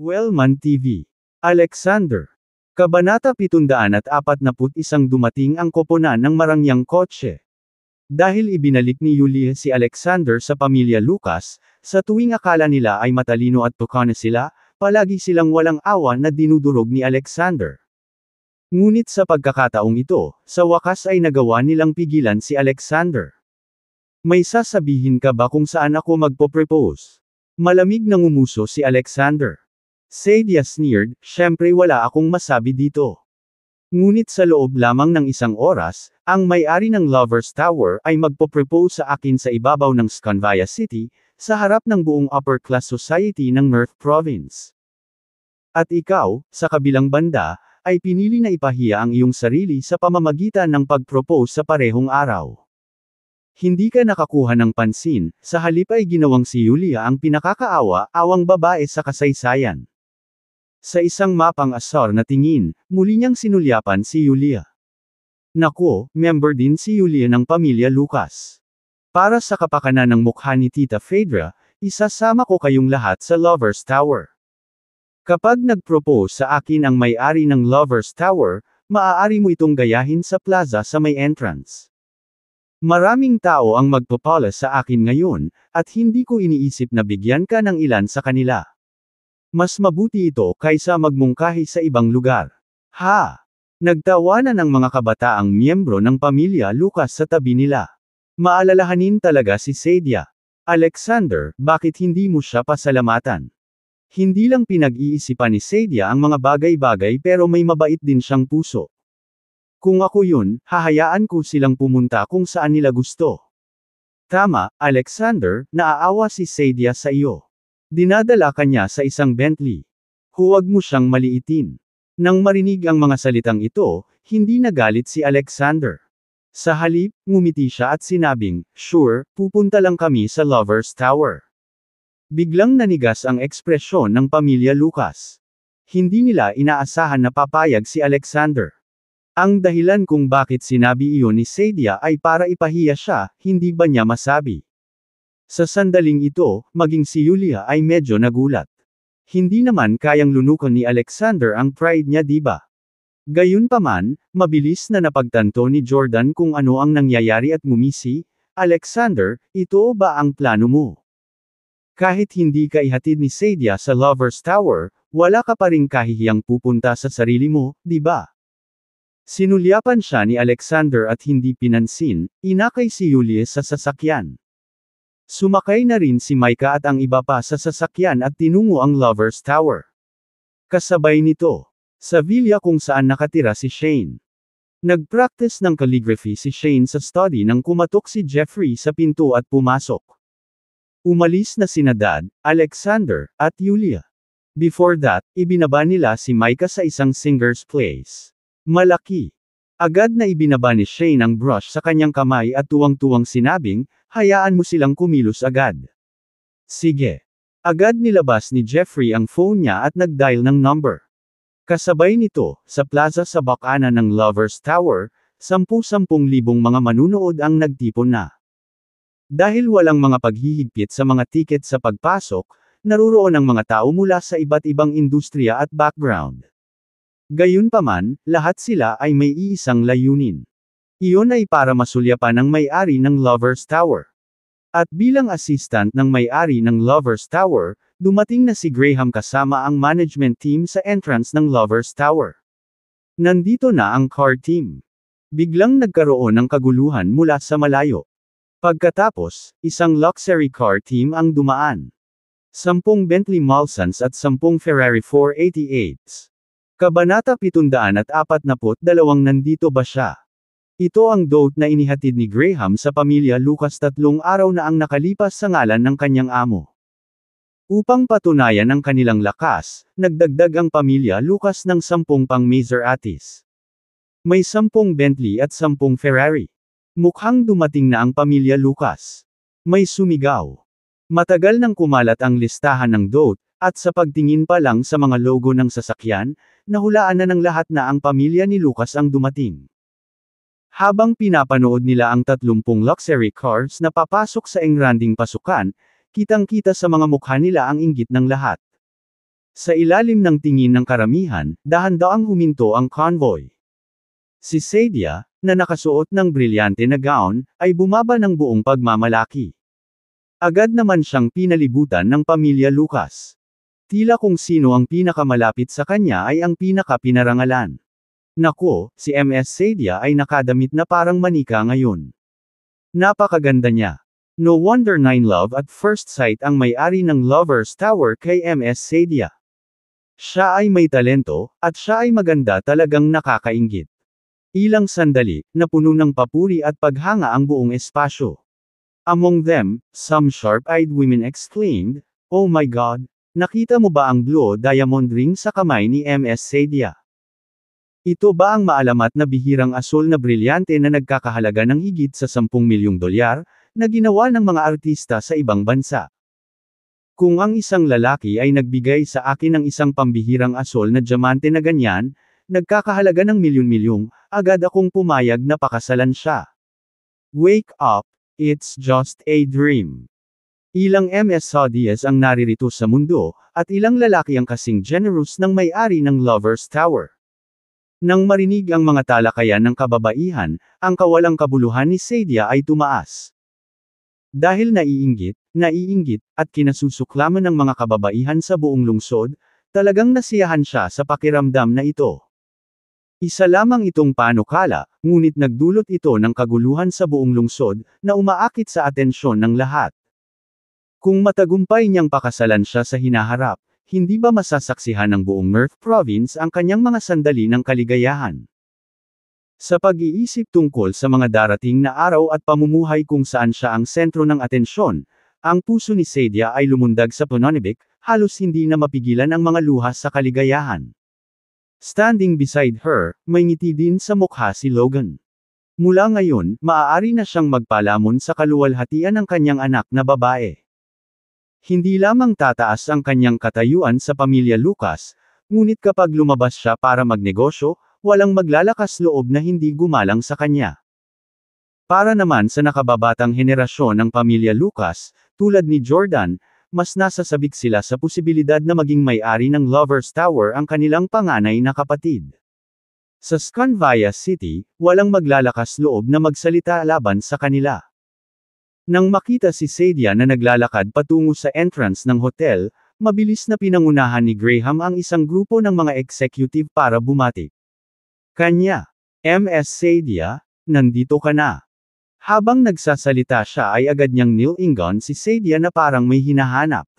Wellman TV. Alexander. Kabanata 741 dumating ang koponan ng marangyang kotse. Dahil ibinalik ni Yulia si Alexander sa pamilya Lucas, sa tuwing akala nila ay matalino at tukana sila, palagi silang walang awa na dinudurog ni Alexander. Ngunit sa pagkakataong ito, sa wakas ay nagawa nilang pigilan si Alexander. May sasabihin ka ba kung saan ako magpo-propose? Malamig nang umuso si Alexander. Sadia sneered, syempre wala akong masabi dito. Ngunit sa loob lamang ng isang oras, ang may-ari ng Lover's Tower ay magpo-propose sa akin sa ibabaw ng Scanvaya City, sa harap ng buong upper-class society ng North Province. At ikaw, sa kabilang banda, ay pinili na ipahiya ang iyong sarili sa pamamagitan ng pag-propose sa parehong araw. Hindi ka nakakuha ng pansin, sa halip ay ginawang si Yulia ang pinakakaawa-awang babae sa kasaysayan. Sa isang mapang asar na tingin, muli niyang sinulyapan si Yulia. Naku, member din si Yulia ng pamilya Lucas. Para sa kapakanan ng mukha ni Tita Phaedra, isasama ko kayong lahat sa Lover's Tower. Kapag nag-propose sa akin ang may-ari ng Lover's Tower, maaari mo itong gayahin sa plaza sa may entrance. Maraming tao ang magpapala sa akin ngayon, at hindi ko iniisip na bigyan ka ng ilan sa kanila. Mas mabuti ito kaysa magmungkahi sa ibang lugar. Ha! Nagtawanan ang mga kabataang miyembro ng pamilya Lucas sa tabi nila. Maalalahanin talaga si Sadia. Alexander, bakit hindi mo siya pasalamatan? Hindi lang pinag-iisipan ni Sadia ang mga bagay-bagay pero may mabait din siyang puso. Kung ako yun, hahayaan ko silang pumunta kung saan nila gusto. Tama, Alexander, naaawa si Sadia sa iyo. Dinadala kanya sa isang Bentley. Huwag mo siyang maliitin. Nang marinig ang mga salitang ito, hindi nagalit si Alexander. Sa halip, ngumiti siya at sinabing, Sure, pupunta lang kami sa Lover's Tower. Biglang nanigas ang ekspresyon ng pamilya Lucas. Hindi nila inaasahan na papayag si Alexander. Ang dahilan kung bakit sinabi iyon ni Sadia ay para ipahiya siya, hindi ba niya masabi. Sa sandaling ito, maging si Yulia ay medyo nagulat. Hindi naman kayang lunukan ni Alexander ang pride niya diba? Gayunpaman, mabilis na napagtanto ni Jordan kung ano ang nangyayari at ngumisi, Alexander, ito ba ang plano mo? Kahit hindi ka ihatid ni Sadia sa Lover's Tower, wala ka pa ring kahihiyang pupunta sa sarili mo, di ba? Sinulyapan siya ni Alexander at hindi pinansin, inakay si Yulia sa sasakyan. Sumakay na rin si Micah at ang iba pa sa sasakyan at tinungo ang Lover's Tower. Kasabay nito, sa villa kung saan nakatira si Shane. Nagpractice ng calligraphy si Shane sa study nang kumatok si Jeffrey sa pinto at pumasok. Umalis na sina Dad, Alexander, at Yulia. Before that, ibinaba nila si Micah sa isang singer's place. Malaki, Agad na ibinaba ni Shane ang brush sa kanyang kamay at tuwang-tuwang sinabing, hayaan mo silang kumilos agad. Sige. Agad nilabas ni Jeffrey ang phone niya at nagdial ng number. Kasabay nito, sa plaza sa bakana ng Lover's Tower, sampu-sampung libong mga manunood ang nagtipon na. Dahil walang mga paghihigpit sa mga tiket sa pagpasok, naruroon ang mga tao mula sa iba't ibang industriya at background. Gayunpaman, lahat sila ay may iisang layunin. Iyon ay para masulyapan ng may-ari ng Lover's Tower. At bilang assistant ng may-ari ng Lover's Tower, dumating na si Graham kasama ang management team sa entrance ng Lover's Tower. Nandito na ang car team. Biglang nagkaroon ng kaguluhan mula sa malayo. Pagkatapos, isang luxury car team ang dumaan. Sampung Bentley Malsons at sampung Ferrari 488s. Kabanata 742 Nandito ba siya? Ito ang dote na inihatid ni Graham sa pamilya Lucas tatlong araw na ang nakalipas sa ngalan ng kanyang amo. Upang patunayan ang kanilang lakas, nagdagdag ang pamilya Lucas ng sampung pang Maseratis. May sampung Bentley at sampung Ferrari. Mukhang dumating na ang pamilya Lucas. May sumigaw. Matagal nang kumalat ang listahan ng dote, at sa pagtingin pa lang sa mga logo ng sasakyan, nahulaan na ng lahat na ang pamilya ni Lucas ang dumating. Habang pinapanood nila ang 30 luxury cars na papasok sa engranding pasukan, kitang-kita sa mga mukha nila ang inggit ng lahat. Sa ilalim ng tingin ng karamihan, dahan-daang huminto ang convoy. Si Sadia, na nakasuot ng brilyante na gown, ay bumaba ng buong pagmamalaki. Agad naman siyang pinalibutan ng pamilya Lucas. Tila kung sino ang pinakamalapit sa kanya ay ang pinakapinarangalan. Nako, si MS Sadia ay nakadamit na parang manika ngayon. Napakaganda niya. No wonder Nine Love at First Sight ang may-ari ng Lover's Tower kay MS Sadia. Siya ay may talento, at siya ay maganda talagang nakakaingit. Ilang sandali, napuno ng papuri at paghanga ang buong espasyo. Among them, some sharp-eyed women exclaimed, Oh my God, Nakita mo ba ang blue diamond ring sa kamay ni MS Sadia? Ito ba ang maalamat na bihirang asul na brilyante na nagkakahalaga ng higit sa 10 milyong dolyar, na ginawa ng mga artista sa ibang bansa? Kung ang isang lalaki ay nagbigay sa akin ng isang pambihirang asul na diamante na ganyan, nagkakahalaga ng milyon-milyong, agad akong pumayag na pakasalan siya. Wake up, it's just a dream. Ilang MS Saudiyas ang naririto sa mundo, at ilang lalaki ang kasing generous ng may-ari ng Lover's Tower. Nang marinig ang mga talakayan ng kababaihan, ang kawalang kabuluhan ni Sadia ay tumaas. Dahil naiinggit, naiinggit, at kinasusuklaman ng mga kababaihan sa buong lungsod, talagang nasiyahan siya sa pakiramdam na ito. Isa lamang itong panukala, ngunit nagdulot ito ng kaguluhan sa buong lungsod, na umaakit sa atensyon ng lahat. Kung matagumpay niyang pakasalan siya sa hinaharap, hindi ba masasaksihan ng buong Merv Province ang kanyang mga sandali ng kaligayahan? Sa pag-iisip tungkol sa mga darating na araw at pamumuhay kung saan siya ang sentro ng atensyon, ang puso ni Sadia ay lumundag sa Pononibik, halos hindi na mapigilan ang mga luha sa kaligayahan. Standing beside her, may ngiti din sa mukha si Logan. Mula ngayon, maaari na siyang magpalamon sa kaluwalhatian ng kanyang anak na babae. Hindi lamang tataas ang kanyang katayuan sa pamilya Lucas, ngunit kapag lumabas siya para magnegosyo, walang maglalakas loob na hindi gumalang sa kanya. Para naman sa nakababatang henerasyon ng pamilya Lucas, tulad ni Jordan, mas nasasabik sila sa posibilidad na maging may-ari ng Lover's Tower ang kanilang panganay na kapatid. Sa Scanvaya City, walang maglalakas loob na magsalita laban sa kanila. Nang makita si Sadia na naglalakad patungo sa entrance ng hotel, mabilis na pinangunahan ni Graham ang isang grupo ng mga executive para bumati. Kanya, MS Sadia, nandito ka na. Habang nagsasalita siya ay agad niyang nilingon si Sadia na parang may hinahanap.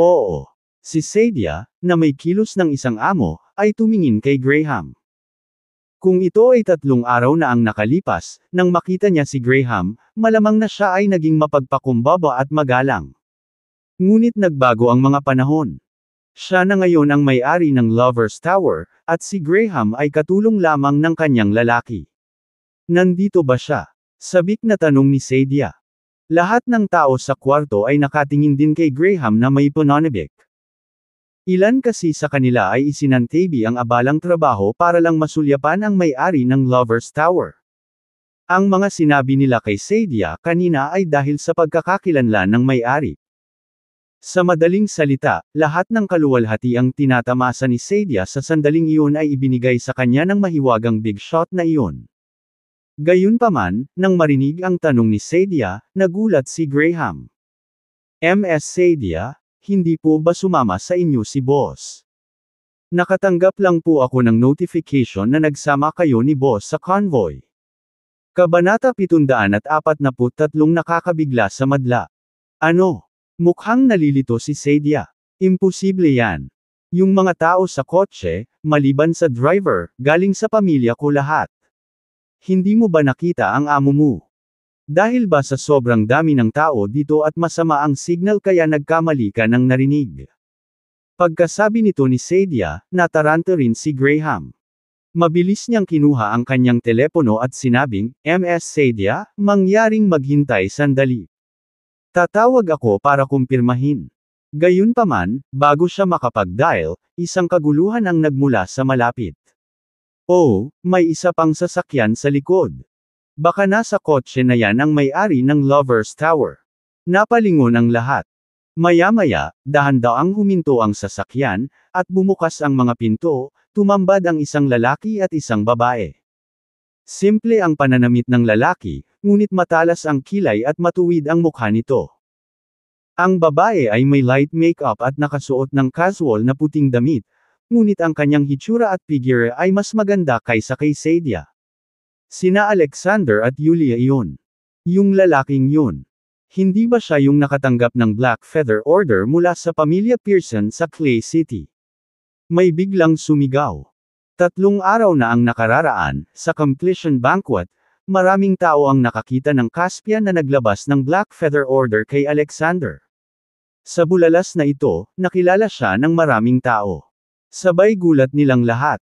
Oo, si Sadia, na may kilos ng isang amo, ay tumingin kay Graham. Kung ito ay tatlong araw na ang nakalipas, nang makita niya si Graham, malamang na siya ay naging mapagpakumbaba at magalang. Ngunit nagbago ang mga panahon. Siya na ngayon ang may-ari ng Lover's Tower, at si Graham ay katulong lamang ng kanyang lalaki. Nandito ba siya? Sabik na tanong ni Sadia. Lahat ng tao sa kwarto ay nakatingin din kay Graham na may pananabik. Ilan kasi sa kanila ay isinantabi ang abalang trabaho para lang masulyapan ang may-ari ng Lover's Tower. Ang mga sinabi nila kay Sadia kanina ay dahil sa pagkakakilanlan ng may-ari. Sa madaling salita, lahat ng kaluwalhati ang tinatamasa ni Sadia sa sandaling iyon ay ibinigay sa kanya ng mahiwagang big shot na iyon. Gayunpaman, nang marinig ang tanong ni Sadia, nagulat si Graham. M.S. Sadia, hindi po ba sumama sa inyo si boss? Nakatanggap lang po ako ng notification na nagsama kayo ni boss sa convoy. Kabanata 743 nakakabigla sa madla. Ano? Mukhang nalilito si Sadia. Imposible yan. Yung mga tao sa kotse, maliban sa driver, galing sa pamilya ko lahat. Hindi mo ba nakita ang amo mo? Dahil ba sa sobrang dami ng tao dito at masama ang signal kaya nagkamali ka ng narinig? Pagkasabi nito ni Sadia, nataranta rin si Graham. Mabilis niyang kinuha ang kanyang telepono at sinabing, MS Sadia, mangyaring maghintay sandali. Tatawag ako para kumpirmahin. Gayunpaman, bago siya makapag-dial, isang kaguluhan ang nagmula sa malapit. Oh, may isa pang sasakyan sa likod. Baka nasa kotse na yan ang may-ari ng Lover's Tower. Napalingon ang lahat. Maya-maya, dahan-daang huminto ang sasakyan, at bumukas ang mga pinto, tumambad ang isang lalaki at isang babae. Simple ang pananamit ng lalaki, ngunit matalas ang kilay at matuwid ang mukha nito. Ang babae ay may light makeup at nakasuot ng casual na puting damit, ngunit ang kanyang hitsura at figure ay mas maganda kaysa kay Sadia. Sina Alexander at Yulia iyon. Yung lalaking yun. Hindi ba siya yung nakatanggap ng Black Feather Order mula sa pamilya Pearson sa Clay City? May biglang sumigaw. Tatlong araw na ang nakararaan, sa completion banquet, maraming tao ang nakakita ng Caspian na naglabas ng Black Feather Order kay Alexander. Sa bulalas na ito, nakilala siya ng maraming tao. Sabay gulat nilang lahat.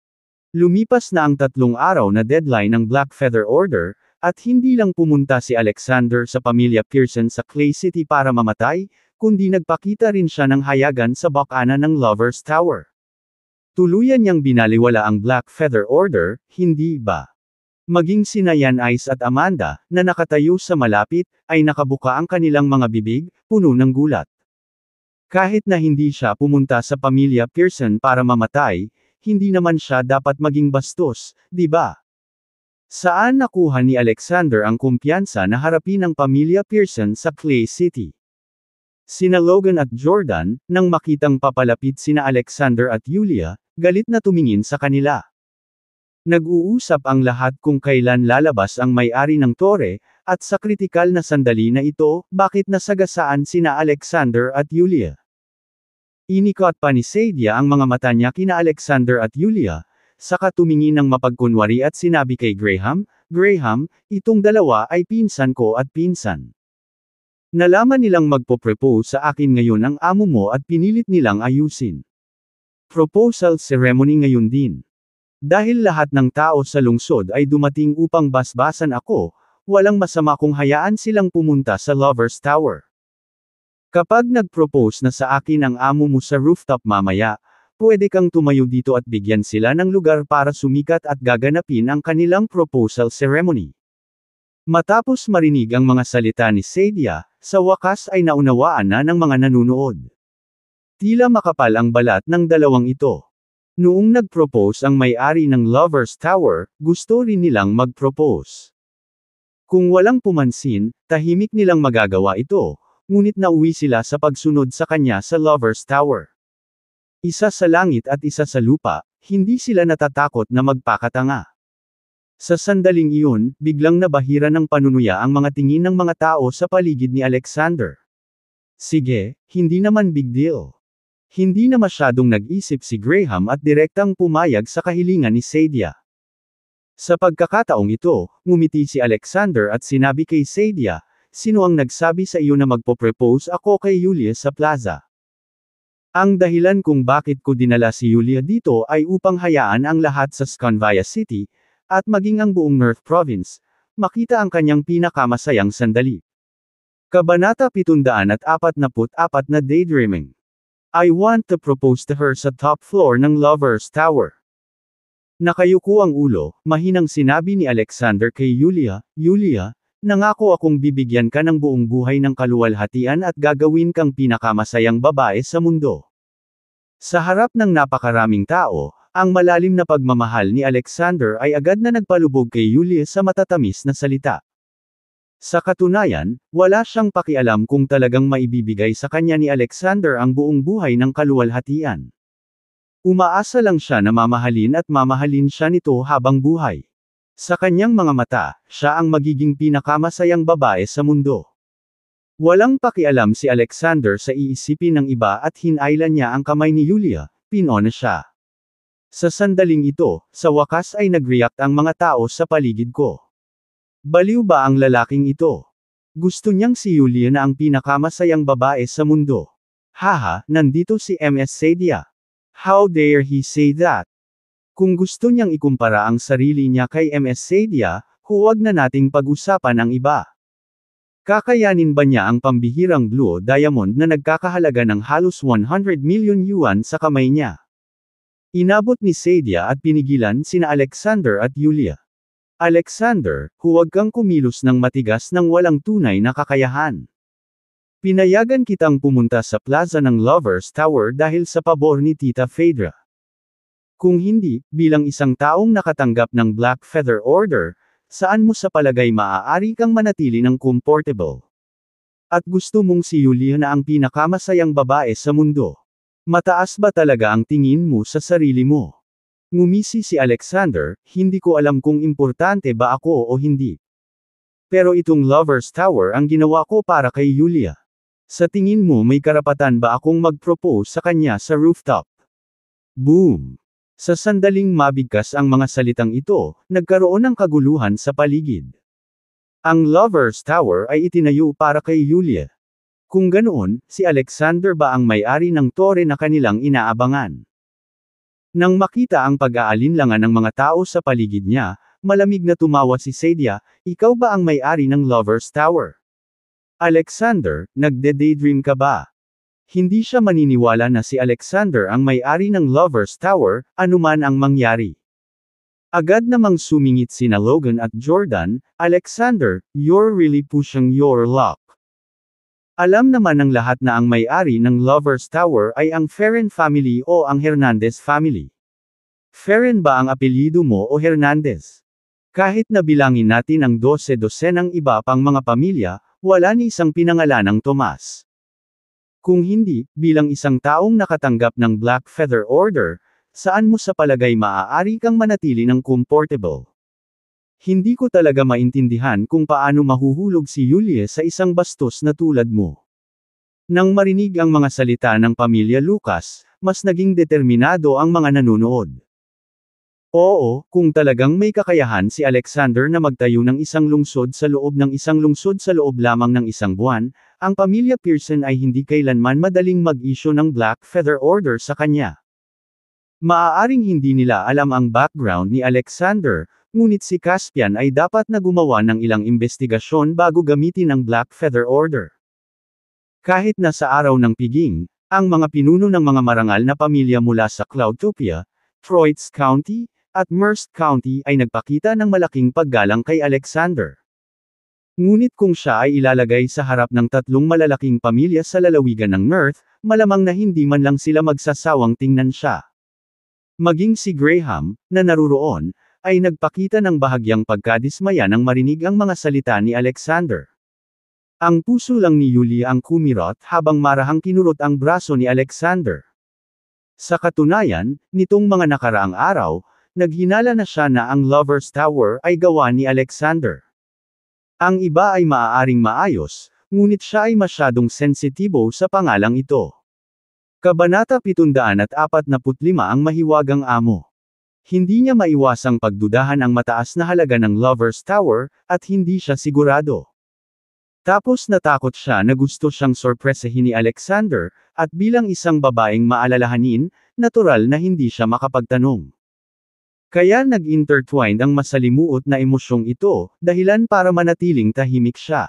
Lumipas na ang tatlong araw na deadline ng Black Feather Order, at hindi lang pumunta si Alexander sa pamilya Pearson sa Clay City para mamatay, kundi nagpakita rin siya ng hayagan sa bakana ng Lover's Tower. Tuluyan niyang binaliwala ang Black Feather Order, hindi ba? Maging sina Yan Ice at Amanda, na nakatayo sa malapit, ay nakabuka ang kanilang mga bibig, puno ng gulat. Kahit na hindi siya pumunta sa pamilya Pearson para mamatay, hindi naman siya dapat maging bastos, di ba? Saan nakuha ni Alexander ang kumpiyansa na harapin ang pamilya Pearson sa Clay City? Sina Logan at Jordan, nang makitang papalapit sina Alexander at Yulia, galit na tumingin sa kanila. Nag-uusap ang lahat kung kailan lalabas ang may-ari ng tore, at sa kritikal na sandali na ito, bakit nasagasaan sina Alexander at Yulia. Inikot pa ni Sadia ang mga mata niya kina Alexander at Yulia, saka tumingin ng mapagkunwari at sinabi kay Graham, Graham, itong dalawa ay pinsan ko at pinsan. Nalaman nilang magpo-propose sa akin ngayon ang amo mo at pinilit nilang ayusin. Proposal ceremony ngayon din. Dahil lahat ng tao sa lungsod ay dumating upang basbasan ako, walang masama kung hayaan silang pumunta sa Lover's Tower. Kapag nag-propose na sa akin ang amo mo sa rooftop mamaya, pwede kang tumayo dito at bigyan sila ng lugar para sumikat at gaganapin ang kanilang proposal ceremony. Matapos marinig ang mga salita ni Sadia, sa wakas ay naunawaan na ng mga nanunood. Tila makapal ang balat ng dalawang ito. Noong nag-propose ang may-ari ng Lover's Tower, gusto rin nilang mag-propose. Kung walang pumansin, tahimik nilang magagawa ito, ngunit nauwi sila sa pagsunod sa kanya sa Lover's Tower. Isa sa langit at isa sa lupa, hindi sila natatakot na magpakatanga. Sa sandaling iyon, biglang nabahira ng panunuya ang mga tingin ng mga tao sa paligid ni Alexander. Sige, hindi naman big deal. Hindi na masyadong nag-isip si Graham at direktang pumayag sa kahilingan ni Sadia. Sa pagkakataong ito, ngumiti si Alexander at sinabi kay Sadia, Sino ang nagsabi sa iyo na magpo-propose ako kay Yulia sa plaza? Ang dahilan kung bakit ko dinala si Yulia dito ay upang hayaan ang lahat sa Scanvaya City, at maging ang buong North Province, makita ang kanyang pinakamasayang sandali. Kabanata 744 na Daydreaming. I want to propose to her sa top floor ng Lover's Tower. Nakayuko ang ulo, mahinang sinabi ni Alexander kay Yulia, Yulia, Nangako akong bibigyan ka ng buong buhay ng kaluwalhatian at gagawin kang pinakamasayang babae sa mundo. Sa harap ng napakaraming tao, ang malalim na pagmamahal ni Alexander ay agad na nagpalubog kay Yulia sa matatamis na salita. Sa katunayan, wala siyang pakialam kung talagang maibibigay sa kanya ni Alexander ang buong buhay ng kaluwalhatian. Umaasa lang siya na mamahalin at mamahalin siya nito habang buhay. Sa kanyang mga mata, siya ang magiging pinakamasayang babae sa mundo. Walang pakialam si Alexander sa iisipin ng iba at hinailan niya ang kamay ni Yulia, pinona siya. Sa sandaling ito, sa wakas ay nag-react ang mga tao sa paligid ko. Baliw ba ang lalaking ito? Gusto niyang si Yulia na ang pinakamasayang babae sa mundo. Haha, nandito si MS Sadia. How dare he say that? Kung gusto niyang ikumpara ang sarili niya kay MS Sadia, huwag na nating pag-usapan ang iba. Kakayanin ba niya ang pambihirang Blue Diamond na nagkakahalaga ng halos 100 million yuan sa kamay niya? Inabot ni Sadia at pinigilan sina Alexander at Yulia. Alexander, huwag kang kumilos ng matigas ng walang tunay na kakayahan. Pinayagan kitang pumunta sa plaza ng Lovers Tower dahil sa pabor ni Tita Phaedra. Kung hindi, bilang isang taong nakatanggap ng Black Feather Order, saan mo sa palagay maaari kang manatili ng comfortable? At gusto mong si Yulia na ang pinakamasayang babae sa mundo. Mataas ba talaga ang tingin mo sa sarili mo? Ngumisi si Alexander, hindi ko alam kung importante ba ako o hindi. Pero itong Lover's Tower ang ginawa ko para kay Yulia. Sa tingin mo may karapatan ba akong mag-propose sa kanya sa rooftop? Boom! Sa sandaling mabigkas ang mga salitang ito, nagkaroon ng kaguluhan sa paligid. Ang Lover's Tower ay itinayo para kay Yulia. Kung ganoon, si Alexander ba ang may-ari ng tore na kanilang inaabangan? Nang makita ang pag-aalinlangan ng mga tao sa paligid niya, malamig na tumawa si Sadia, ikaw ba ang may-ari ng Lover's Tower? Alexander, nagde-daydream ka ba? Hindi siya maniniwala na si Alexander ang may-ari ng Lover's Tower, anuman ang mangyari. Agad namang sumingit sina Logan at Jordan, Alexander, you're really pushing your luck. Alam naman ng lahat na ang may-ari ng Lover's Tower ay ang Ferren family o ang Hernandez family. Ferren ba ang apelyido mo o Hernandez? Kahit nabilangin natin ang dose-dosenang iba pang mga pamilya, wala ni isang pinangalan ng Tomas. Kung hindi, bilang isang taong nakatanggap ng Black Feather Order, saan mo sa palagay maaari kang manatili ng comfortable? Hindi ko talaga maintindihan kung paano mahuhulog si Yulie sa isang bastos na tulad mo. Nang marinig ang mga salita ng pamilya Lucas, mas naging determinado ang mga nanonood. Oo, kung talagang may kakayahan si Alexander na magtayo ng isang lungsod sa loob ng isang lungsod sa loob lamang ng isang buwan, ang pamilya Pearson ay hindi kailanman madaling mag-issue ng Black Feather Order sa kanya. Maaaring hindi nila alam ang background ni Alexander, ngunit si Caspian ay dapat na gumawa ng ilang investigasyon bago gamitin ang Black Feather Order. Kahit na sa araw ng piging, ang mga pinuno ng mga marangal na pamilya mula sa Cloudtopia, Troits County, at Merced County ay nagpakita ng malaking paggalang kay Alexander. Ngunit kung siya ay ilalagay sa harap ng tatlong malalaking pamilya sa lalawigan ng North, malamang na hindi man lang sila magsasawang tingnan siya. Maging si Graham, na naruroon, ay nagpakita ng bahagyang pagkadismaya nang marinig ang mga salita ni Alexander. Ang puso lang ni Yuli ang kumirot habang marahang kinurot ang braso ni Alexander. Sa katunayan, nitong mga nakaraang araw, Naghinala na siya na ang Lover's Tower ay gawa ni Alexander. Ang iba ay maaaring maayos, ngunit siya ay masyadong sensitibo sa pangalang ito. Kabanata 745 ang mahiwagang amo. Hindi niya maiwasang pagdudahan ang mataas na halaga ng Lover's Tower, at hindi siya sigurado. Tapos natakot siya na gusto siyang sorpresahin ni Alexander, at bilang isang babaeng maalalahanin, natural na hindi siya makapagtanong. Kaya nag-intertwined ang masalimuot na emosyong ito, dahilan para manatiling tahimik siya.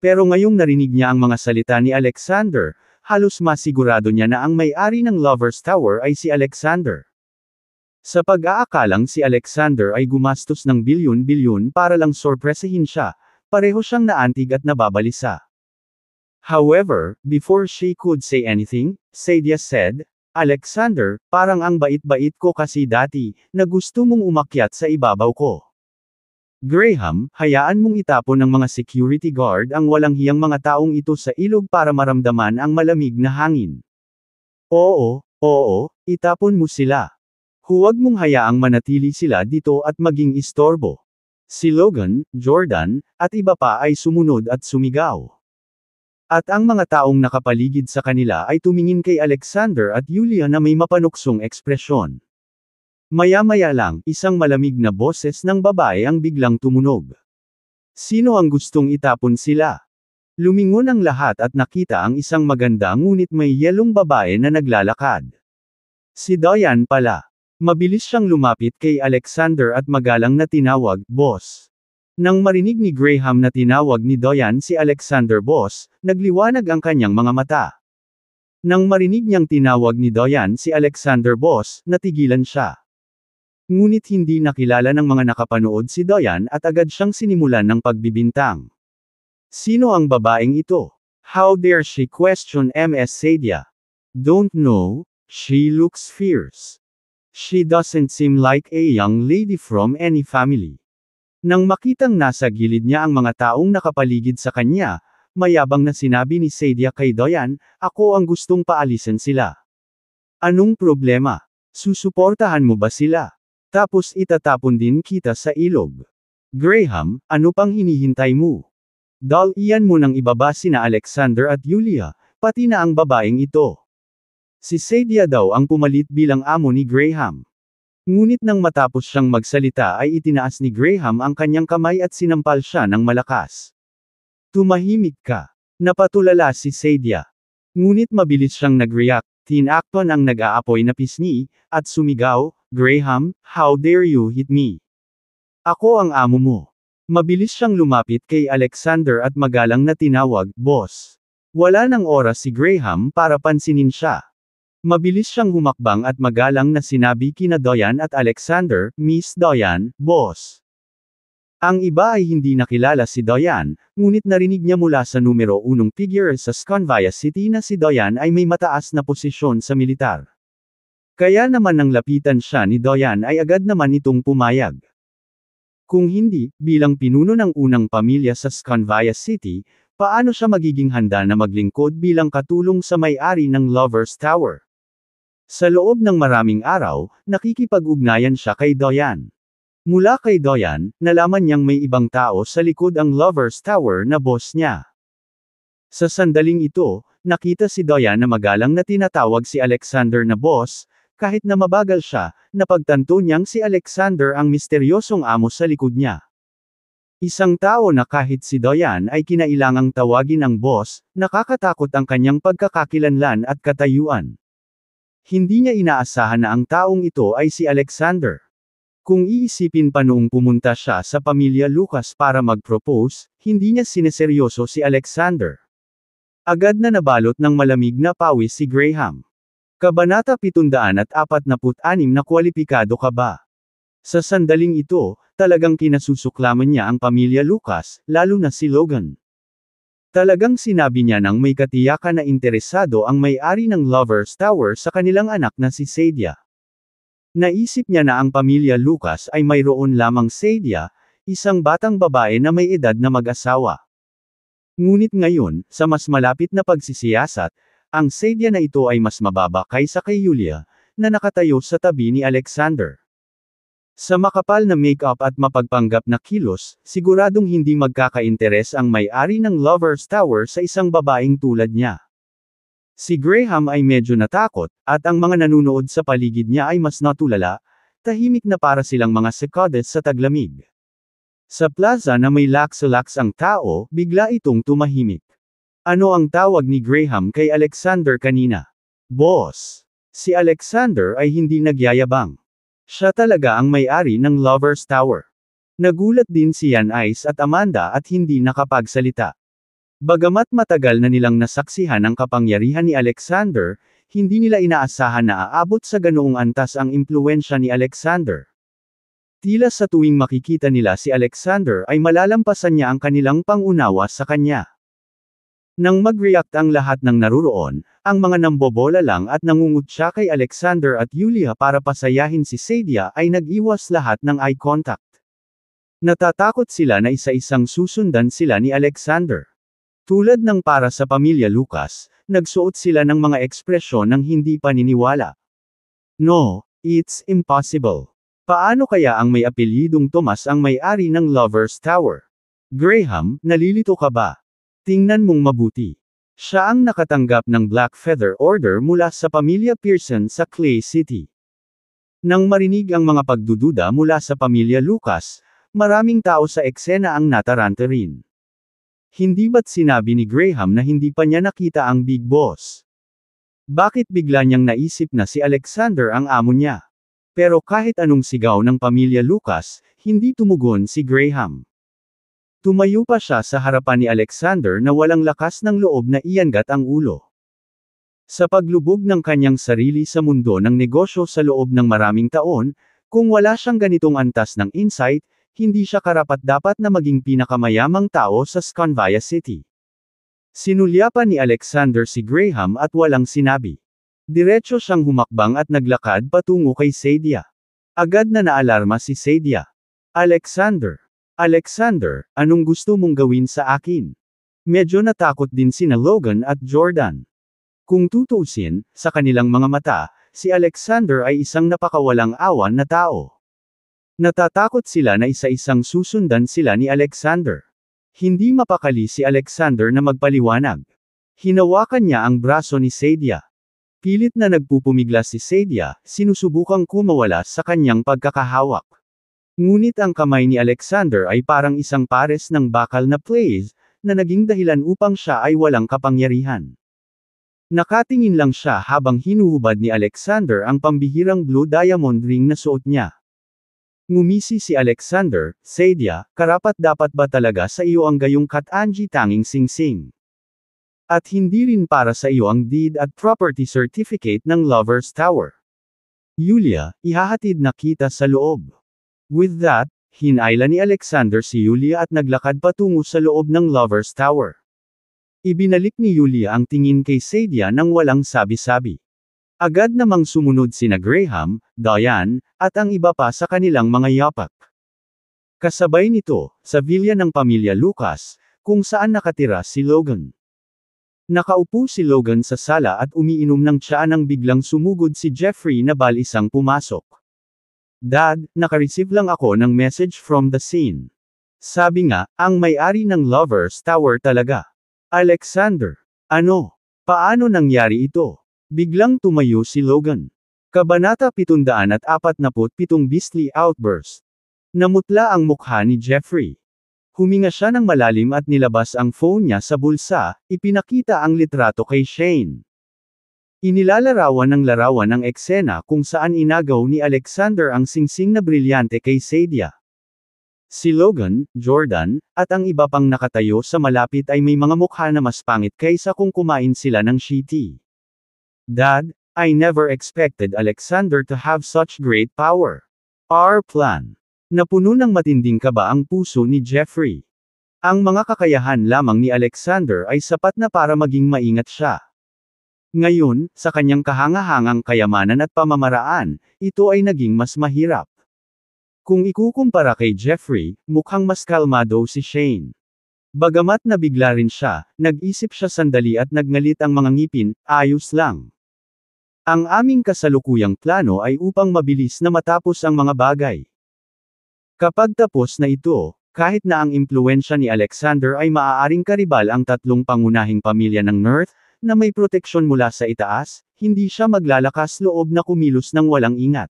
Pero ngayong narinig niya ang mga salita ni Alexander, halos masigurado niya na ang may-ari ng Lover's Tower ay si Alexander. Sa pag-aakalang si Alexander ay gumastos ng bilyon-bilyon para lang sorpresahin siya, pareho siyang naantig at nababalisa. However, before she could say anything, Sadia said, Alexander, parang ang bait-bait ko kasi dati, na gusto mong umakyat sa ibabaw ko. Graham, hayaan mong itapon ng mga security guard ang walang hiyang mga taong ito sa ilog para maramdaman ang malamig na hangin. Oo, oo, itapon mo sila. Huwag mong hayaang manatili sila dito at maging istorbo. Si Logan, Jordan, at iba pa ay sumunod at sumigaw. At ang mga taong nakapaligid sa kanila ay tumingin kay Alexander at Yulia na may mapanuksong ekspresyon. Maya-maya lang, isang malamig na boses ng babae ang biglang tumunog. Sino ang gustong itapon sila? Lumingon ang lahat at nakita ang isang maganda ngunit may yelong babae na naglalakad. Si Dayan pala. Mabilis siyang lumapit kay Alexander at magalang na tinawag, Boss. Nang marinig ni Graham na tinawag ni Doyan si Alexander Boss, nagliwanag ang kanyang mga mata. Nang marinig niyang tinawag ni Doyan si Alexander Boss, natigilan siya. Ngunit hindi nakilala ng mga nakapanood si Doyan at agad siyang sinimulan ng pagbibintang. Sino ang babaeng ito? How dare she question MS Sadia? Don't know, she looks fierce. She doesn't seem like a young lady from any family. Nang makitang nasa gilid niya ang mga taong nakapaligid sa kanya, mayabang na sinabi ni Sadia kay Doyan, ako ang gustong paalisan sila. Anong problema? Susuportahan mo ba sila? Tapos itatapon din kita sa ilog. Graham, ano pang hinihintay mo? Dal iyan mo nang ibaba sina Alexander at Yulia, pati na ang babaeng ito. Si Sadia daw ang pumalit bilang amo ni Graham. Ngunit nang matapos siyang magsalita ay itinaas ni Graham ang kanyang kamay at sinampal siya ng malakas. Tumahimik ka. Napatulala si Sadia. Ngunit mabilis siyang nag-react, tinakton ang nag-aapoy na pisngi, at sumigaw, Graham, how dare you hit me? Ako ang amo mo. Mabilis siyang lumapit kay Alexander at magalang na tinawag, boss. Wala ng oras si Graham para pansinin siya. Mabilis siyang humakbang at magalang na sinabi kina Doyan at Alexander, Miss Doyan, Boss. Ang iba ay hindi nakilala si Doyan, ngunit narinig niya mula sa numero unong figure sa Sconvia City na si Doyan ay may mataas na posisyon sa militar. Kaya naman nang lapitan siya ni Doyan ay agad naman itong pumayag. Kung hindi, bilang pinuno ng unang pamilya sa Sconvia City, paano siya magiging handa na maglingkod bilang katulong sa may-ari ng Lover's Tower? Sa loob ng maraming araw, nakikipag-ugnayan siya kay Doyan. Mula kay Doyan, nalaman niyang may ibang tao sa likod ang Lover's Tower na boss niya. Sa sandaling ito, nakita si Doyan na magalang na tinatawag si Alexander na boss, kahit na mabagal siya, napagtanto niyang si Alexander ang misteryosong amo sa likod niya. Isang tao na kahit si Doyan ay kinailangang tawagin ang boss, nakakatakot ang kanyang pagkakakilanlan at katayuan. Hindi niya inaasahan na ang taong ito ay si Alexander. Kung iisipin pa noong pumunta siya sa pamilya Lucas para mag-propose, hindi niya sineseryoso si Alexander. Agad na nabalot ng malamig na pawis si Graham. Kabanata 746 na kwalipikado ka ba? Sa sandaling ito, talagang kinasusuklaman niya ang pamilya Lucas, lalo na si Logan. Talagang sinabi niya nang may katiyakan na interesado ang may-ari ng Lover's Tower sa kanilang anak na si Sadia. Naisip niya na ang pamilya Lucas ay mayroon lamang Sadia, isang batang babae na may edad na mag-asawa. Ngunit ngayon, sa mas malapit na pagsisiyasat, ang Sadia na ito ay mas mababa kaysa kay Yulia, na nakatayo sa tabi ni Alexander. Sa makapal na makeup at mapagpanggap na kilos, siguradong hindi magkaka-interes ang may-ari ng Lover's Tower sa isang babaeng tulad niya. Si Graham ay medyo natakot, at ang mga nanunood sa paligid niya ay mas natulala, tahimik na para silang mga cicadas sa taglamig. Sa plaza na may laksalax ang tao, bigla itong tumahimik. Ano ang tawag ni Graham kay Alexander kanina? Boss! Si Alexander ay hindi nagyayabang. Siya talaga ang may-ari ng Lover's Tower. Nagulat din si Yan Ice at Amanda at hindi nakapagsalita. Bagamat matagal na nilang nasaksihan ang kapangyarihan ni Alexander, hindi nila inaasahan na aabot sa ganoong antas ang impluensya ni Alexander. Tila sa tuwing makikita nila si Alexander ay malalampasan niya ang kanilang pangunawa sa kanya. Nang mag-react ang lahat ng naruroon, ang mga nambobola lang at nangungutya kay Alexander at Yulia para pasayahin si Sadia ay nag-iwas lahat ng eye contact. Natatakot sila na isa-isang susundan sila ni Alexander. Tulad ng para sa pamilya Lucas, nagsuot sila ng mga ekspresyon ng hindi paniniwala. No, it's impossible. Paano kaya ang may apelyidong Thomas ang may-ari ng Lover's Tower? Graham, nalilito ka ba? Tingnan mong mabuti. Siya ang nakatanggap ng Black Feather Order mula sa pamilya Pearson sa Clay City. Nang marinig ang mga pagdududa mula sa pamilya Lucas, maraming tao sa eksena ang nataranta rin. Hindi ba't sinabi ni Graham na hindi pa niya nakita ang Big Boss? Bakit bigla niyang naisip na si Alexander ang amo niya? Pero kahit anong sigaw ng pamilya Lucas, hindi tumugon si Graham. Tumayo pa siya sa harapan ni Alexander na walang lakas ng loob na iangat ang ulo. Sa paglubog ng kanyang sarili sa mundo ng negosyo sa loob ng maraming taon, kung wala siyang ganitong antas ng insight, hindi siya karapat-dapat na maging pinakamayamang tao sa Scanvia City. Sinulyapan ni Alexander si Graham at walang sinabi. Diretso siyang humakbang at naglakad patungo kay Sadia. Agad na naalarma si Sadia. Alexander, Alexander, anong gusto mong gawin sa akin? Medyo natakot din sina Logan at Jordan. Kung tutusin, sa kanilang mga mata, si Alexander ay isang napakawalang awan na tao. Natatakot sila na isa-isang susundan sila ni Alexander. Hindi mapakali si Alexander na magpaliwanag. Hinawakan niya ang braso ni Sadia. Pilit na nagpupumiglas si Sadia, sinusubukang kumawala sa kanyang pagkakahawak. Ngunit ang kamay ni Alexander ay parang isang pares ng bakal na plays, na naging dahilan upang siya ay walang kapangyarihan. Nakatingin lang siya habang hinuhubad ni Alexander ang pambihirang blue diamond ring na suot niya. Ngumisi si Alexander, Sadia, karapat dapat ba talaga sa iyo ang gayong katanji tanging singsing? -sing? At hindi rin para sa iyo ang deed at property certificate ng Lover's Tower. Yulia, ihahatid na kita sa loob. With that, hinaila ni Alexander si Yulia at naglakad patungo sa loob ng Lover's Tower. Ibinalik ni Yulia ang tingin kay Sadia nang walang sabi-sabi. Agad namang sumunod sina Graham, Diane, at ang iba pa sa kanilang mga yapak. Kasabay nito, sa villa ng pamilya Lucas, kung saan nakatira si Logan. Nakaupo si Logan sa sala at umiinom ng tsaa nang biglang sumugod si Jeffrey na balisang pumasok. Dad, nakareceive lang ako ng message from the scene. Sabi nga, ang may-ari ng Lover's Tower talaga. Alexander. Ano? Paano nangyari ito? Biglang tumayo si Logan. Kabanata 747 Beastly Outburst. Namutla ang mukha ni Jeffrey. Huminga siya ng malalim at nilabas ang phone niya sa bulsa, ipinakita ang litrato kay Shane. Inilalarawan ng larawan ang eksena kung saan inagaw ni Alexander ang singsing na brilyante kay Sadia. Si Logan, Jordan, at ang iba pang nakatayo sa malapit ay may mga mukha na mas pangit kaysa kung kumain sila ng shitty. Dad, I never expected Alexander to have such great power. Our plan. Napuno ng matinding kaba ang puso ni Jeffrey. Ang mga kakayahan lamang ni Alexander ay sapat na para maging maingat siya. Ngayon, sa kanyang kahangahangang kayamanan at pamamaraan, ito ay naging mas mahirap. Kung ikukumpara kay Jeffrey, mukhang mas kalmado si Shane. Bagamat nabigla rin siya, nag-isip siya sandali at nagngalit ang mga ngipin, ayos lang. Ang aming kasalukuyang plano ay upang mabilis na matapos ang mga bagay. Kapag tapos na ito, kahit na ang impluensya ni Alexander ay maaaring karibal ang tatlong pangunahing pamilya ng North, na may proteksyon mula sa itaas, hindi siya maglalakas loob na kumilos ng walang ingat.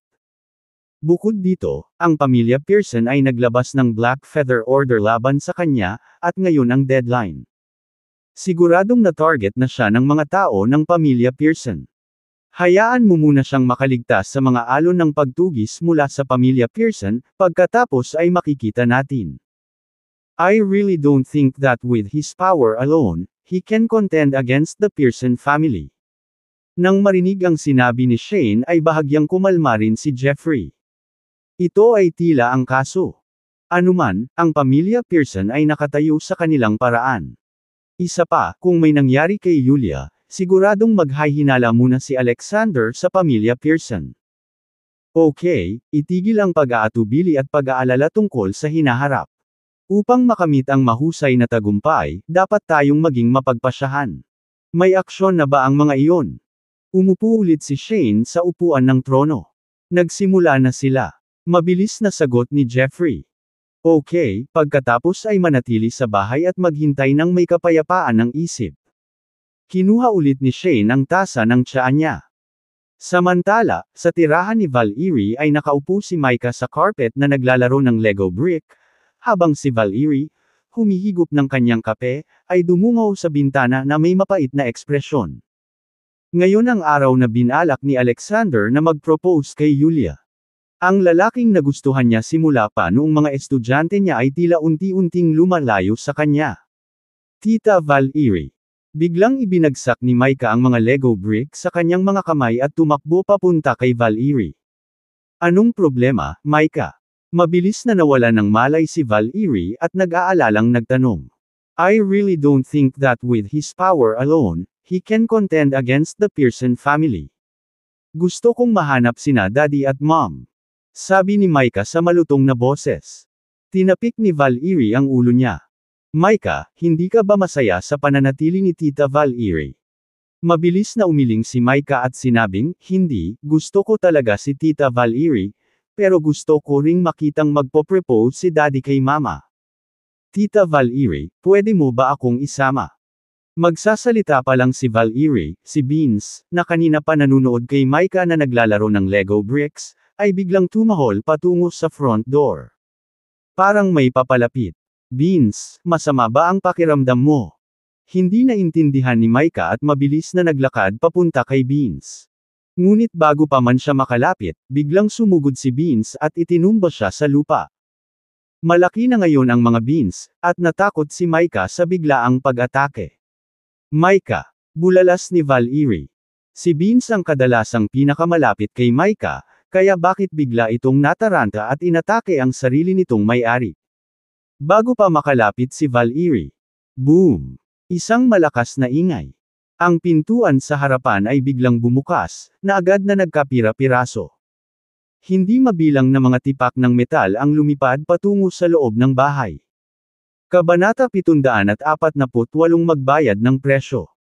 Bukod dito, ang pamilya Pearson ay naglabas ng Black Feather Order laban sa kanya, at ngayon ang deadline. Siguradong na-target na siya ng mga tao ng pamilya Pearson. Hayaan mo muna siyang makaligtas sa mga alon ng pagtugis mula sa pamilya Pearson, pagkatapos ay makikita natin. I really don't think that with his power alone, He can contend against the Pearson family. Nang marinig ang sinabi ni Shane ay bahagyang kumalma rin si Jeffrey. Ito ay tila ang kaso. Anuman, ang pamilya Pearson ay nakatayo sa kanilang paraan. Isa pa, kung may nangyari kay Yulia, siguradong maghahinala muna si Alexander sa pamilya Pearson. Okay, itigil ang pag-aatubili at pag-aalala tungkol sa hinaharap. Upang makamit ang mahusay na tagumpay, dapat tayong maging mapagpasyahan. May aksyon na ba ang mga iyon? Umupo ulit si Shane sa upuan ng trono. Nagsimula na sila. Mabilis na sagot ni Jeffrey. Okay, pagkatapos ay manatili sa bahay at maghintay ng may kapayapaan ng isip. Kinuha ulit ni Shane ang tasa ng tsaa niya. Samantala, sa tirahan ni Valerie ay nakaupo si Micah sa carpet na naglalaro ng Lego brick, habang si Valerie, humihigop ng kanyang kape, ay dumungaw sa bintana na may mapait na ekspresyon. Ngayon ang araw na binalak ni Alexander na mag-propose kay Yulia. Ang lalaking nagustuhan niya simula pa noong mga estudyante niya ay tila unti-unting lumalayo sa kanya. Tita Valerie. Biglang ibinagsak ni Maika ang mga Lego brick sa kanyang mga kamay at tumakbo papunta kay Valerie. Anong problema, Maika? Mabilis na nawala ng malay si Val Erie at nag-aalalang nagtanong. I really don't think that with his power alone, he can contend against the Pearson family. Gusto kong mahanap sina daddy at mom. Sabi ni Micah sa malutong na boses. Tinapik ni Val Erie ang ulo niya. Micah, hindi ka ba masaya sa pananatili ni Tita Val Erie? Mabilis na umiling si Micah at sinabing, hindi, gusto ko talaga si Tita Val Valerie, pero gusto ko ring makitang magpo-propose si daddy kay mama. Tita Valerie, pwede mo ba akong isama? Magsasalita pa lang si Valerie, si Beans, na kanina pa nanunood kay Micah na naglalaro ng Lego bricks, ay biglang tumahol patungo sa front door. Parang may papalapit. Beans, masama ba ang pakiramdam mo? Hindi na intindihan ni Micah at mabilis na naglakad papunta kay Beans. Ngunit bago pa man siya makalapit, biglang sumugod si Beans at itinumba siya sa lupa. Malaki na ngayon ang mga Beans, at natakot si Micah sa biglaang pag-atake. Micah, bulalas ni Valerie. Si Beans ang kadalasang pinakamalapit kay Micah, kaya bakit bigla itong nataranta at inatake ang sarili nitong may-ari? Bago pa makalapit si Valerie. Boom! Isang malakas na ingay. Ang pintuan sa harapan ay biglang bumukas, na agad na nagkapira-piraso. Hindi mabilang na mga tipak ng metal ang lumipad patungo sa loob ng bahay. Kabanata 748 magbayad ng presyo.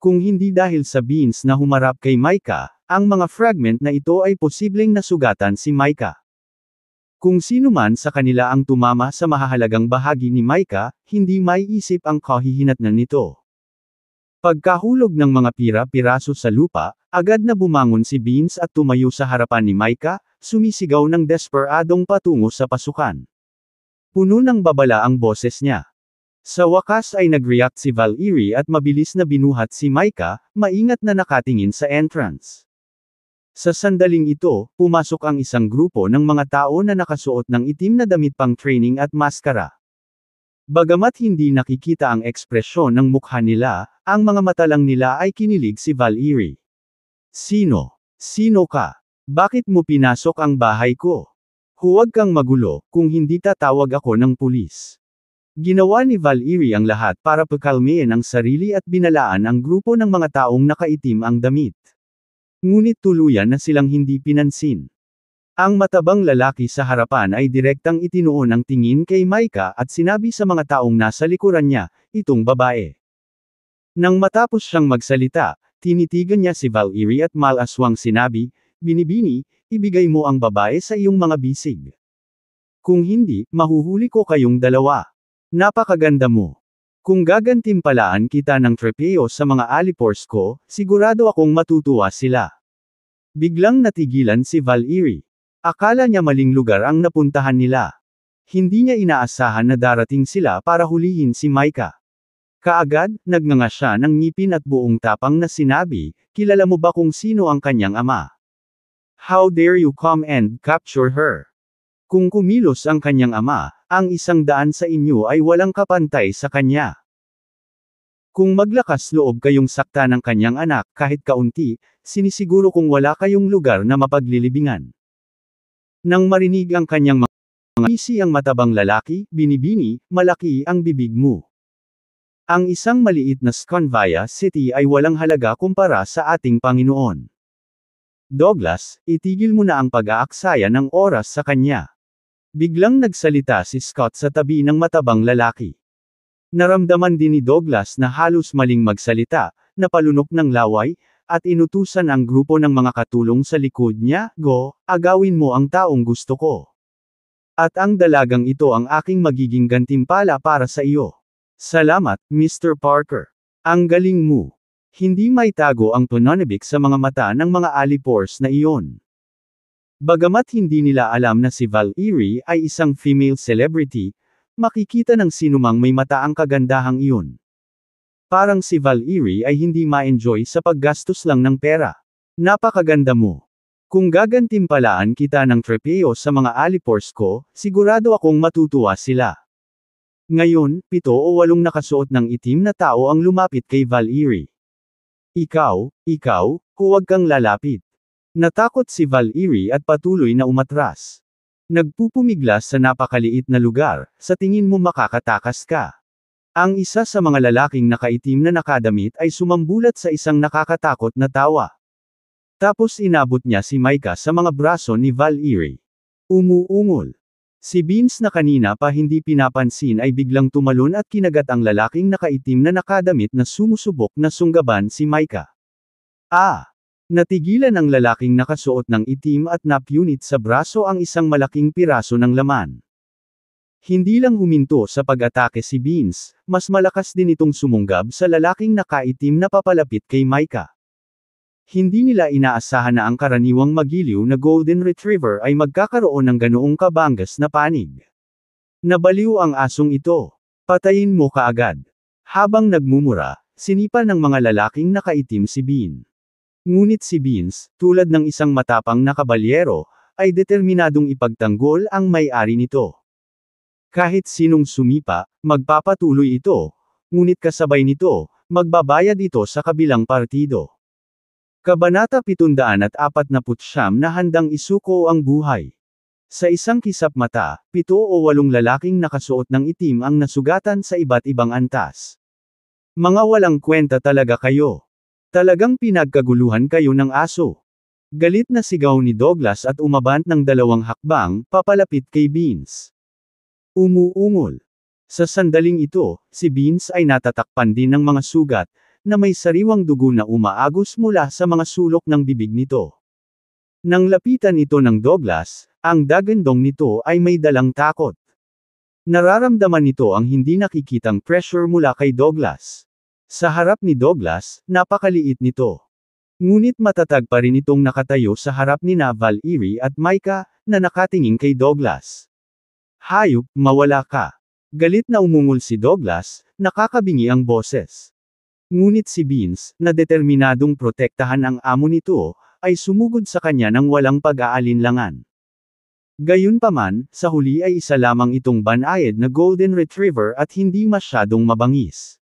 Kung hindi dahil sa beans na humarap kay Micah, ang mga fragment na ito ay posibleng nasugatan si Micah. Kung sino man sa kanila ang tumama sa mahahalagang bahagi ni Micah, hindi may isip ang kahihinatnan nito. Pagkahulog ng mga pira-piraso sa lupa, agad na bumangon si Beans at tumayo sa harapan ni Micah, sumisigaw ng desperadong patungo sa pasukan. Puno ng babala ang boses niya. Sa wakas ay nag-react si Valerie at mabilis na binuhat si Micah, maingat na nakatingin sa entrance. Sa sandaling ito, pumasok ang isang grupo ng mga tao na nakasuot ng itim na damit pang training at maskara. Bagamat hindi nakikita ang ekspresyon ng mukha nila, ang mga mata lang nila ay kinilig si Valerie. Sino? Sino ka? Bakit mo pinasok ang bahay ko? Huwag kang magulo, kung hindi tatawag ako ng pulis. Ginawa ni Valerie ang lahat para pakalmiin ang sarili at binalaan ang grupo ng mga taong nakaitim ang damit. Ngunit tuluyan na silang hindi pinansin. Ang matabang lalaki sa harapan ay direktang itinuon ang tingin kay Maika at sinabi sa mga taong nasa likuran niya, itong babae. Nang matapos siyang magsalita, tinitigan niya si Valerie at malaswang sinabi, Binibini, ibigay mo ang babae sa iyong mga bisig. Kung hindi, mahuhuli ko kayong dalawa. Napakaganda mo. Kung gagantimpalaan kita ng trepeo sa mga alipors ko, sigurado akong matutuwa sila. Biglang natigilan si Valerie. Akala niya maling lugar ang napuntahan nila. Hindi niya inaasahan na darating sila para hulihin si Micah. Kaagad, nagnganga siya ng ngipin at buong tapang na sinabi, kilala mo ba kung sino ang kanyang ama? How dare you come and capture her? Kung kumilos ang kanyang ama, ang isang daan sa inyo ay walang kapantay sa kanya. Kung maglakas loob kayong sakta ng kanyang anak kahit kaunti, sinisiguro kong wala kayong lugar na mapaglilibingan. Nang marinig ang kanyang mga isi ang matabang lalaki, binibini, malaki ang bibig mo. Ang isang maliit na Sconvaya City ay walang halaga kumpara sa ating Panginoon. Douglas, itigil mo na ang pag-aaksaya ng oras sa kanya. Biglang nagsalita si Scott sa tabi ng matabang lalaki. Naramdaman din ni Douglas na halos maling magsalita, napalunok ng laway, at inutusan ang grupo ng mga katulong sa likod niya, Go, agawin mo ang taong gusto ko. At ang dalagang ito ang aking magiging gantimpala para sa iyo. Salamat, Mr. Parker. Ang galing mo. Hindi may tago ang tononibik sa mga mata ng mga alipors na iyon. Bagamat hindi nila alam na si Val Erie ay isang female celebrity, makikita ng sinumang may mata ang kagandahang iyon. Parang si Valerie ay hindi ma-enjoy sa paggastos lang ng pera. Napakaganda mo. Kung gagantimpalaan kita ng trepeo sa mga alipors ko, sigurado akong matutuwa sila. Ngayon, pito o walong nakasuot ng itim na tao ang lumapit kay Valerie. Ikaw, ikaw, huwag kang lalapit. Natakot si Valerie at patuloy na umatras. Nagpupumiglas sa napakaliit na lugar, sa tingin mo makakatakas ka. Ang isa sa mga lalaking nakaitim na nakadamit ay sumambulat sa isang nakakatakot na tawa. Tapos inabot niya si Micah sa mga braso ni Val Eerie. Umuungol. Si Beans na kanina pa hindi pinapansin ay biglang tumalon at kinagat ang lalaking nakaitim na nakadamit na sumusubok na sunggaban si Micah. Ah! Natigilan ang lalaking nakasuot ng itim at napunit sa braso ang isang malaking piraso ng laman. Hindi lang huminto sa pag-atake si Beans, mas malakas din itong sumunggab sa lalaking nakaitim na papalapit kay Micah. Hindi nila inaasahan na ang karaniwang magiliw na Golden Retriever ay magkakaroon ng ganoong kabanggas na panig. Nabaliw ang asong ito. Patayin mo kaagad. Habang nagmumura, sinipa ng mga lalaking nakaitim si Bean. Ngunit si Beans, tulad ng isang matapang na kabalyero, ay determinadong ipagtanggol ang may-ari nito. Kahit sinong sumipa, magpapatuloy ito. Ngunit kasabay nito, magbabayad ito sa kabilang partido. Kabanata 749 na handang isuko ang buhay. Sa isang kisap mata, pito o walong lalaking nakasuot ng itim ang nasugatan sa iba't ibang antas. Mga walang kwenta talaga kayo. Talagang pinagkaguluhan kayo ng aso. Galit na sigaw ni Douglas at umabant ng dalawang hakbang, papalapit kay Beans. Umuungol. Sa sandaling ito, si Beans ay natatakpan din ng mga sugat, na may sariwang dugo na umaagos mula sa mga sulok ng bibig nito. Nang lapitan ito ng Douglas, ang dagandong nito ay may dalang takot. Nararamdaman nito ang hindi nakikitang pressure mula kay Douglas. Sa harap ni Douglas, napakaliit nito. Ngunit matatag pa rin itong nakatayo sa harap ni Naval Valerie at Micah, na nakatingin kay Douglas. Hayop, mawala ka. Galit na umungol si Douglas, nakakabingi ang boses. Ngunit si Beans, na determinadong protektahan ang amo nito, ay sumugod sa kanya ng walang pag-aalinlangan. Gayunpaman, sa huli ay isa lamang itong banayad na golden retriever at hindi masyadong mabangis.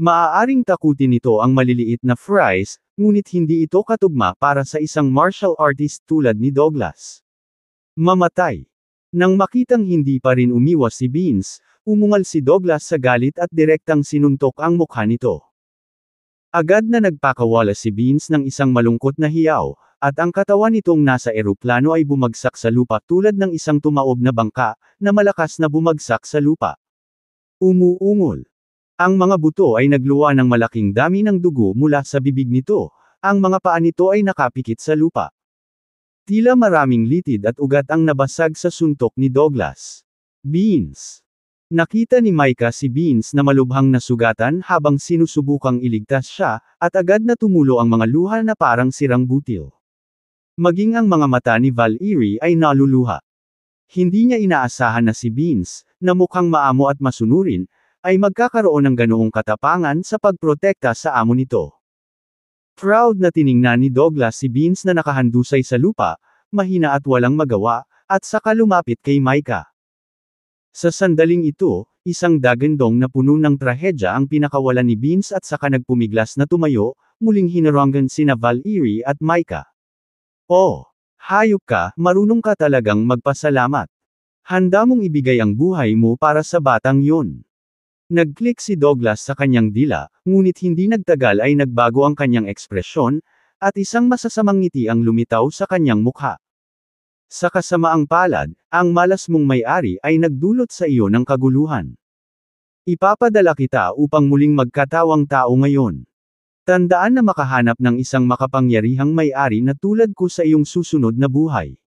Maaaring takutin nito ang maliliit na fries, ngunit hindi ito katugma para sa isang martial artist tulad ni Douglas. Mamatay nang makitang hindi pa rin umiwas si Beans, umungal si Douglas sa galit at direktang sinuntok ang mukha nito. Agad na nagpakawala si Beans ng isang malungkot na hiyaw, at ang katawan nitong nasa eroplano ay bumagsak sa lupa tulad ng isang tumaob na bangka, na malakas na bumagsak sa lupa. Umuungol. Ang mga buto ay nagluwa ng malaking dami ng dugo mula sa bibig nito, ang mga paa nito ay nakapikit sa lupa. Tila maraming litid at ugat ang nabasag sa suntok ni Douglas. Beans. Nakita ni Micah si Beans na malubhang nasugatan habang sinusubukang iligtas siya, at agad na tumulo ang mga luha na parang sirang butil. Maging ang mga mata ni Valerie ay naluluha. Hindi niya inaasahan na si Beans, na mukhang maamo at masunurin, ay magkakaroon ng ganoong katapangan sa pagprotekta sa amo nito. Proud na tiningnan ni Douglas si Beans na nakahandusay sa lupa, mahina at walang magawa, at saka lumapit kay Micah. Sa sandaling ito, isang dagendong na puno ng trahedya ang pinakawalan ni Beans at saka nagpumiglas na tumayo, muling hinaranggan sina Valerie at Micah. Oh! Hayop ka, marunong ka talagang magpasalamat. Handa mong ibigay ang buhay mo para sa batang yun. Nag-click si Douglas sa kanyang dila, ngunit hindi nagtagal ay nagbago ang kanyang ekspresyon, at isang masasamang ngiti ang lumitaw sa kanyang mukha. Sa kasamaang palad, ang malas mong may-ari ay nagdulot sa iyo ng kaguluhan. Ipapadala kita upang muling magkatawang tao ngayon. Tandaan na makahanap ng isang makapangyarihang may-ari na tulad ko sa iyong susunod na buhay.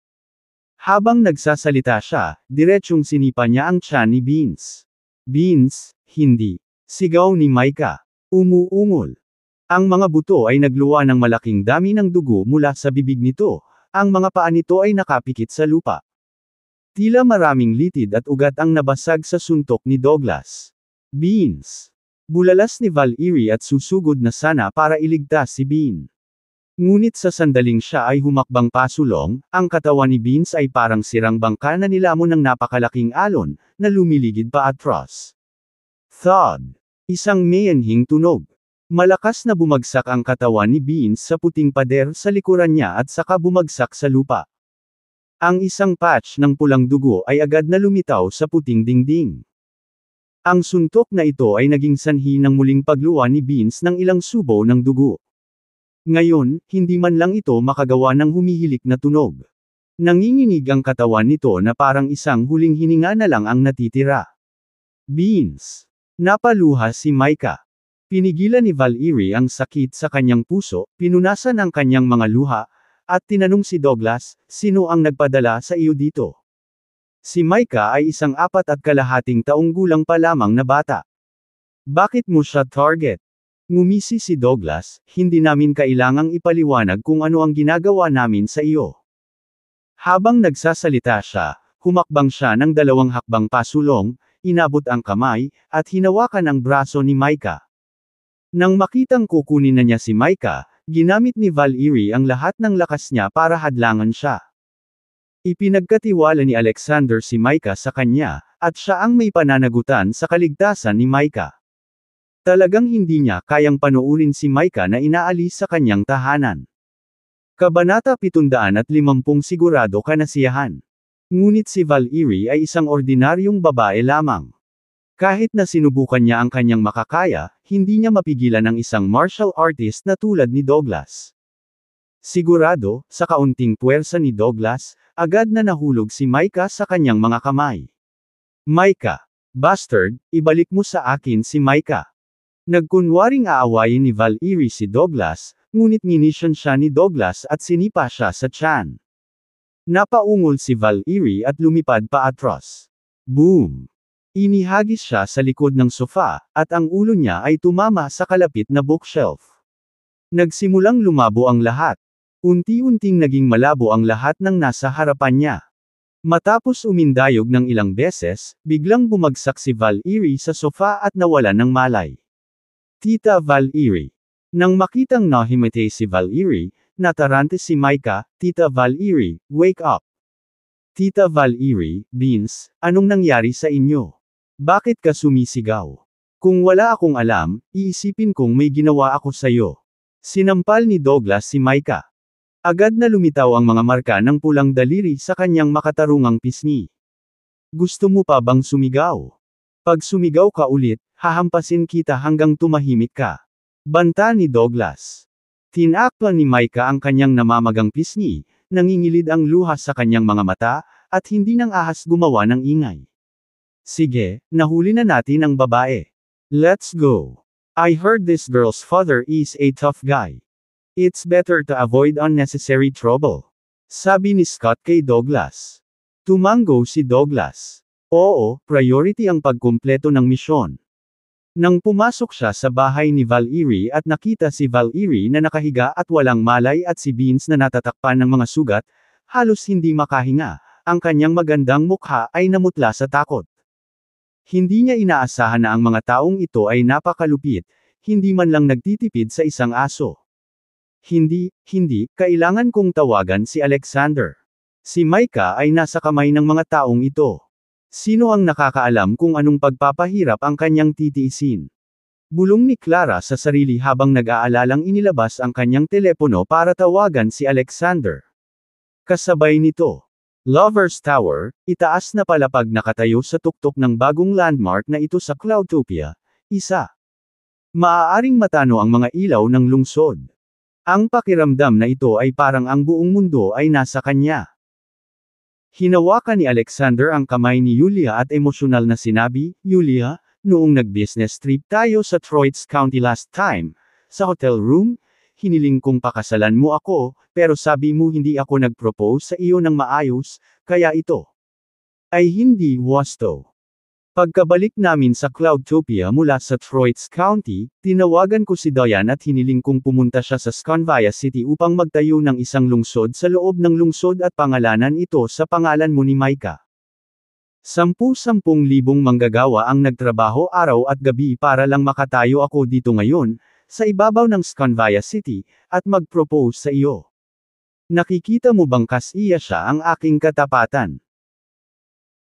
Habang nagsasalita siya, diretsyong sinipa niya ang chani Beans. Beans, hindi. Sigaw ni Maika. Umuungol. Ang mga buto ay nagluwa ng malaking dami ng dugo mula sa bibig nito, ang mga paa nito ay nakapikit sa lupa. Tila maraming litid at ugat ang nabasag sa suntok ni Douglas. Beans. Bulalas ni Valerie at susugod na sana para iligtas si Bean. Ngunit sa sandaling siya ay humakbang pasulong, ang katawan ni Beans ay parang sirang bangka na nilamon ng napakalaking alon, na lumiligid pa at atros. Thud. Isang mayanhing tunog. Malakas na bumagsak ang katawan ni Beans sa puting pader sa likuran niya at saka bumagsak sa lupa. Ang isang patch ng pulang dugo ay agad na lumitaw sa puting dingding. Ang suntok na ito ay naging sanhi ng muling pagluwa ni Beans ng ilang subo ng dugo. Ngayon, hindi man lang ito makagawa ng humihilik na tunog. Nanginginig ang katawan nito na parang isang huling hininga na lang ang natitira. Beans. Napaluha si Maika. Pinigilan ni Valerie ang sakit sa kanyang puso, pinunasan ang kanyang mga luha, at tinanong si Douglas, sino ang nagpadala sa iyo dito? Si Maika ay isang apat at kalahating taong gulang pa lamang na bata. Bakit mo siya target? Ngumisi si Douglas, hindi namin kailangang ipaliwanag kung ano ang ginagawa namin sa iyo. Habang nagsasalita siya, humakbang siya ng dalawang hakbang pasulong, inabot ang kamay, at hinawakan ang braso ni Maika. Nang makitang kukunin na niya si Maika, ginamit ni Valerie ang lahat ng lakas niya para hadlangan siya. Ipinagkatiwala ni Alexander si Maika sa kanya, at siya ang may pananagutan sa kaligtasan ni Maika. Talagang hindi niya kayang panuulin si Maika na inaalis sa kanyang tahanan. Kabanata 750 Sigurado Kanasiyahan Ngunit si Valerie ay isang ordinaryong babae lamang. Kahit na sinubukan niya ang kanyang makakaya, hindi niya mapigilan ang isang martial artist na tulad ni Douglas. Sigurado, sa kaunting puwersa ni Douglas, agad na nahulog si Maika sa kanyang mga kamay. Maika! bastard, ibalik mo sa akin si Maika! Nagkunwaring aawayin ni Valerie si Douglas, ngunit minisyon siya ni Douglas at sinipa siya sa tiyan. Napaungol si Valerie at lumipad pa atras. Boom! Inihagis siya sa likod ng sofa, at ang ulo niya ay tumama sa kalapit na bookshelf. Nagsimulang lumabo ang lahat. Unti-unting naging malabo ang lahat ng nasa harapan niya. Matapos umindayog ng ilang beses, biglang bumagsak si Valerie sa sofa at nawalan ng malay. Tita Valerie. Nang makitang nahimete si Valerie, Natarante si Maika, Tita Valerie, wake up. Tita Valerie, Beans, anong nangyari sa inyo? Bakit ka sumisigaw? Kung wala akong alam, iisipin kong may ginawa ako sa'yo. Sinampal ni Douglas si Maika. Agad na lumitaw ang mga marka ng pulang daliri sa kanyang makatarungang pisngi. Gusto mo pa bang sumigaw? Pag sumigaw ka ulit, hahampasin kita hanggang tumahimik ka. Banta ni Douglas. Tinakpa ni Maika ang kanyang namamagang pisngi, nangingilid ang luha sa kanyang mga mata, at hindi nang ahas gumawa ng ingay. Sige, nahuli na natin ang babae. Let's go. I heard this girl's father is a tough guy. It's better to avoid unnecessary trouble. Sabi ni Scott kay Douglas. Tumango si Douglas. Oo, priority ang pagkumpleto ng misyon. Nang pumasok siya sa bahay ni Valerie at nakita si Valerie na nakahiga at walang malay at si Beans na natatakpan ng mga sugat, halos hindi makahinga, ang kanyang magandang mukha ay namutla sa takot. Hindi niya inaasahan na ang mga taong ito ay napakalupit, hindi man lang nagtitipid sa isang aso. Hindi, hindi, kailangan kong tawagan si Alexander. Si Micah ay nasa kamay ng mga taong ito. Sino ang nakakaalam kung anong pagpapahirap ang kanyang titiisin? Bulong ni Clara sa sarili habang nag-aalalang inilabas ang kanyang telepono para tawagan si Alexander. Kasabay nito, Lover's Tower, itaas na palapag nakatayo sa tuktok ng bagong landmark na ito sa Cloudtopia, isa. Maaaring matano ang mga ilaw ng lungsod. Ang pakiramdam na ito ay parang ang buong mundo ay nasa kanya. Hinawakan ni Alexander ang kamay ni Yulia at emosyonal na sinabi, Yulia, noong nag-business trip tayo sa Troits County last time, sa hotel room, hiniling kong pakasalan mo ako, pero sabi mo hindi ako nag-propose sa iyo ng maayos, kaya ito ay hindi wasto. Pagkabalik namin sa Cloudtopia mula sa Troits County, tinawagan ko si Diane at hiniling kong pumunta siya sa Sconvia City upang magtayo ng isang lungsod sa loob ng lungsod at pangalanan ito sa pangalan mo ni Maika. Sampu-sampung libong manggagawa ang nagtrabaho araw at gabi para lang makatayo ako dito ngayon, sa ibabaw ng Sconvia City, at mag-propose sa iyo. Nakikita mo bang kas iya siya ang aking katapatan?